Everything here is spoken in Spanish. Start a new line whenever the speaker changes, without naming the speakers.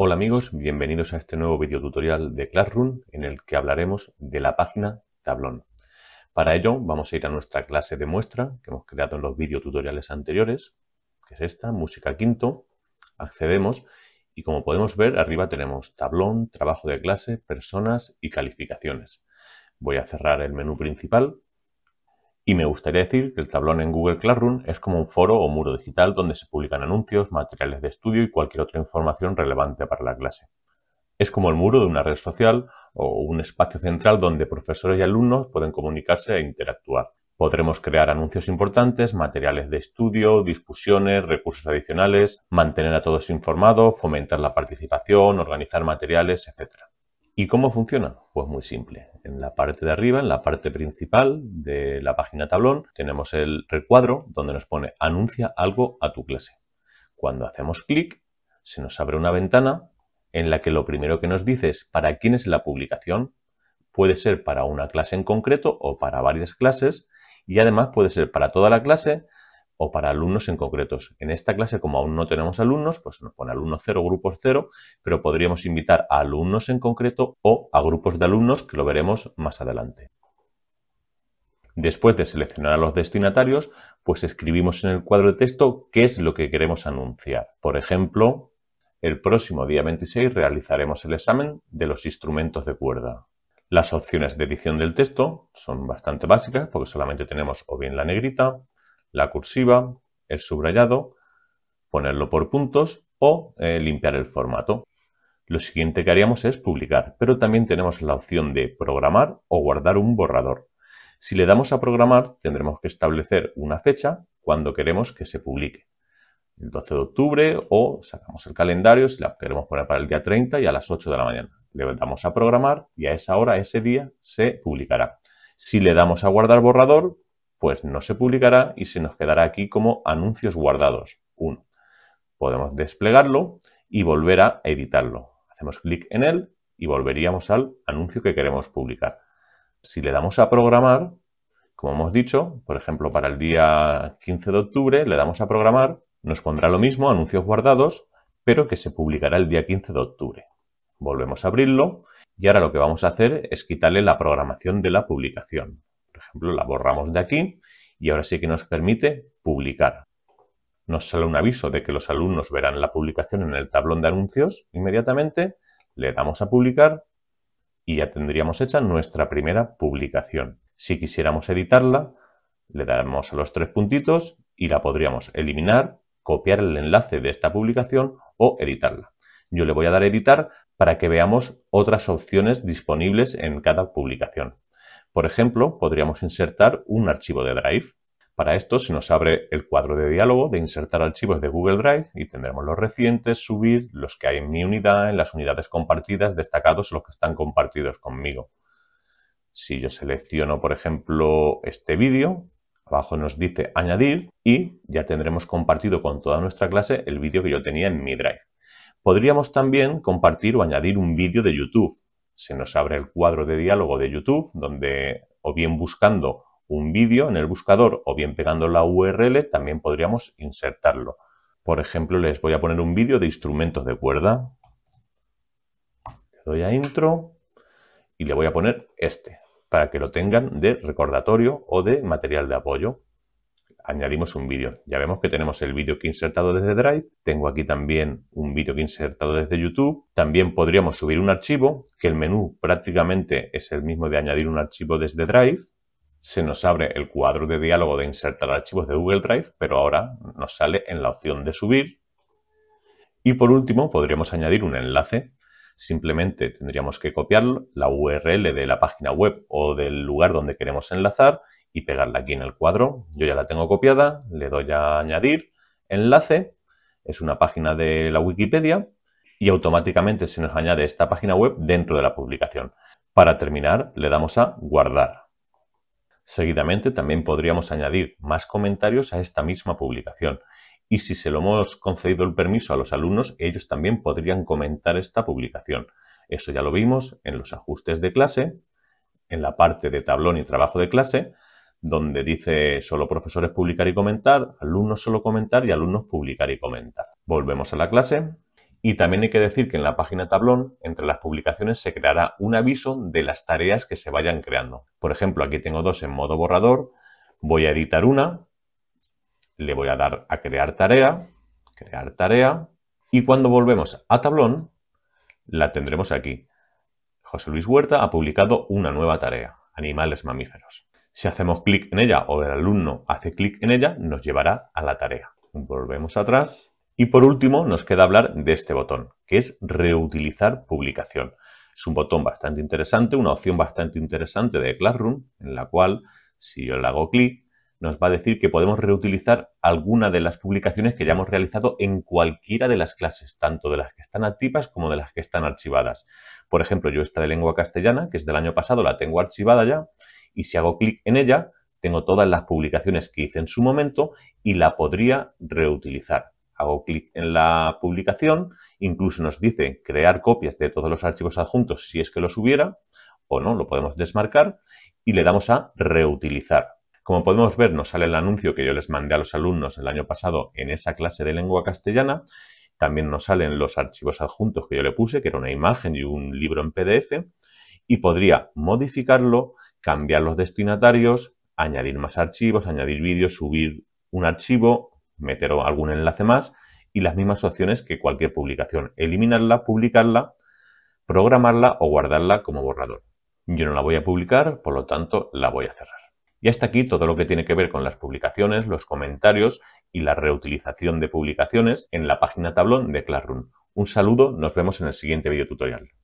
Hola amigos, bienvenidos a este nuevo video tutorial de Classroom en el que hablaremos de la página Tablón. Para ello vamos a ir a nuestra clase de muestra que hemos creado en los videotutoriales anteriores, que es esta, Música Quinto. Accedemos y como podemos ver arriba tenemos Tablón, Trabajo de clase, Personas y Calificaciones. Voy a cerrar el menú principal y me gustaría decir que el tablón en Google Classroom es como un foro o muro digital donde se publican anuncios, materiales de estudio y cualquier otra información relevante para la clase. Es como el muro de una red social o un espacio central donde profesores y alumnos pueden comunicarse e interactuar. Podremos crear anuncios importantes, materiales de estudio, discusiones, recursos adicionales, mantener a todos informados, fomentar la participación, organizar materiales, etc. ¿Y cómo funciona? Pues muy simple. En la parte de arriba, en la parte principal de la página tablón, tenemos el recuadro donde nos pone anuncia algo a tu clase. Cuando hacemos clic, se nos abre una ventana en la que lo primero que nos dice es para quién es la publicación. Puede ser para una clase en concreto o para varias clases y además puede ser para toda la clase o para alumnos en concretos. En esta clase, como aún no tenemos alumnos, pues nos pone alumnos 0, grupos 0. pero podríamos invitar a alumnos en concreto o a grupos de alumnos que lo veremos más adelante. Después de seleccionar a los destinatarios, pues escribimos en el cuadro de texto qué es lo que queremos anunciar. Por ejemplo, el próximo día 26 realizaremos el examen de los instrumentos de cuerda. Las opciones de edición del texto son bastante básicas porque solamente tenemos o bien la negrita, la cursiva, el subrayado, ponerlo por puntos o eh, limpiar el formato. Lo siguiente que haríamos es publicar, pero también tenemos la opción de programar o guardar un borrador. Si le damos a programar, tendremos que establecer una fecha cuando queremos que se publique. El 12 de octubre o sacamos el calendario si la queremos poner para el día 30 y a las 8 de la mañana. Le damos a programar y a esa hora, ese día, se publicará. Si le damos a guardar borrador, pues no se publicará y se nos quedará aquí como anuncios guardados, 1. Podemos desplegarlo y volver a editarlo. Hacemos clic en él y volveríamos al anuncio que queremos publicar. Si le damos a programar, como hemos dicho, por ejemplo, para el día 15 de octubre le damos a programar, nos pondrá lo mismo, anuncios guardados, pero que se publicará el día 15 de octubre. Volvemos a abrirlo y ahora lo que vamos a hacer es quitarle la programación de la publicación ejemplo, la borramos de aquí y ahora sí que nos permite publicar. Nos sale un aviso de que los alumnos verán la publicación en el tablón de anuncios inmediatamente, le damos a publicar y ya tendríamos hecha nuestra primera publicación. Si quisiéramos editarla, le damos a los tres puntitos y la podríamos eliminar, copiar el enlace de esta publicación o editarla. Yo le voy a dar a editar para que veamos otras opciones disponibles en cada publicación. Por ejemplo, podríamos insertar un archivo de Drive. Para esto se nos abre el cuadro de diálogo de insertar archivos de Google Drive y tendremos los recientes, subir, los que hay en mi unidad, en las unidades compartidas, destacados los que están compartidos conmigo. Si yo selecciono, por ejemplo, este vídeo, abajo nos dice añadir y ya tendremos compartido con toda nuestra clase el vídeo que yo tenía en mi Drive. Podríamos también compartir o añadir un vídeo de YouTube se nos abre el cuadro de diálogo de YouTube, donde o bien buscando un vídeo en el buscador o bien pegando la URL, también podríamos insertarlo. Por ejemplo, les voy a poner un vídeo de instrumentos de cuerda. Le doy a intro y le voy a poner este, para que lo tengan de recordatorio o de material de apoyo añadimos un vídeo. Ya vemos que tenemos el vídeo que he insertado desde Drive, tengo aquí también un vídeo que he insertado desde YouTube, también podríamos subir un archivo, que el menú prácticamente es el mismo de añadir un archivo desde Drive, se nos abre el cuadro de diálogo de insertar archivos de Google Drive, pero ahora nos sale en la opción de subir. Y por último, podríamos añadir un enlace. Simplemente tendríamos que copiar la URL de la página web o del lugar donde queremos enlazar y pegarla aquí en el cuadro. Yo ya la tengo copiada, le doy a añadir enlace, es una página de la Wikipedia y automáticamente se nos añade esta página web dentro de la publicación. Para terminar, le damos a guardar. Seguidamente también podríamos añadir más comentarios a esta misma publicación. Y si se lo hemos concedido el permiso a los alumnos, ellos también podrían comentar esta publicación. Eso ya lo vimos en los ajustes de clase, en la parte de tablón y trabajo de clase, donde dice solo profesores publicar y comentar, alumnos solo comentar y alumnos publicar y comentar. Volvemos a la clase y también hay que decir que en la página tablón, entre las publicaciones, se creará un aviso de las tareas que se vayan creando. Por ejemplo, aquí tengo dos en modo borrador, voy a editar una, le voy a dar a crear tarea, crear tarea, y cuando volvemos a tablón, la tendremos aquí. José Luis Huerta ha publicado una nueva tarea, animales mamíferos. Si hacemos clic en ella o el alumno hace clic en ella, nos llevará a la tarea. Volvemos atrás. Y por último, nos queda hablar de este botón, que es reutilizar publicación. Es un botón bastante interesante, una opción bastante interesante de Classroom, en la cual, si yo le hago clic, nos va a decir que podemos reutilizar alguna de las publicaciones que ya hemos realizado en cualquiera de las clases, tanto de las que están activas como de las que están archivadas. Por ejemplo, yo esta de lengua castellana, que es del año pasado, la tengo archivada ya, y si hago clic en ella, tengo todas las publicaciones que hice en su momento y la podría reutilizar. Hago clic en la publicación, incluso nos dice crear copias de todos los archivos adjuntos si es que los hubiera, o no, lo podemos desmarcar y le damos a reutilizar. Como podemos ver, nos sale el anuncio que yo les mandé a los alumnos el año pasado en esa clase de lengua castellana. También nos salen los archivos adjuntos que yo le puse, que era una imagen y un libro en PDF. Y podría modificarlo, cambiar los destinatarios, añadir más archivos, añadir vídeos, subir un archivo, meter algún enlace más y las mismas opciones que cualquier publicación. Eliminarla, publicarla, programarla o guardarla como borrador. Yo no la voy a publicar, por lo tanto la voy a cerrar. Y hasta aquí todo lo que tiene que ver con las publicaciones, los comentarios y la reutilización de publicaciones en la página tablón de Classroom. Un saludo, nos vemos en el siguiente video tutorial.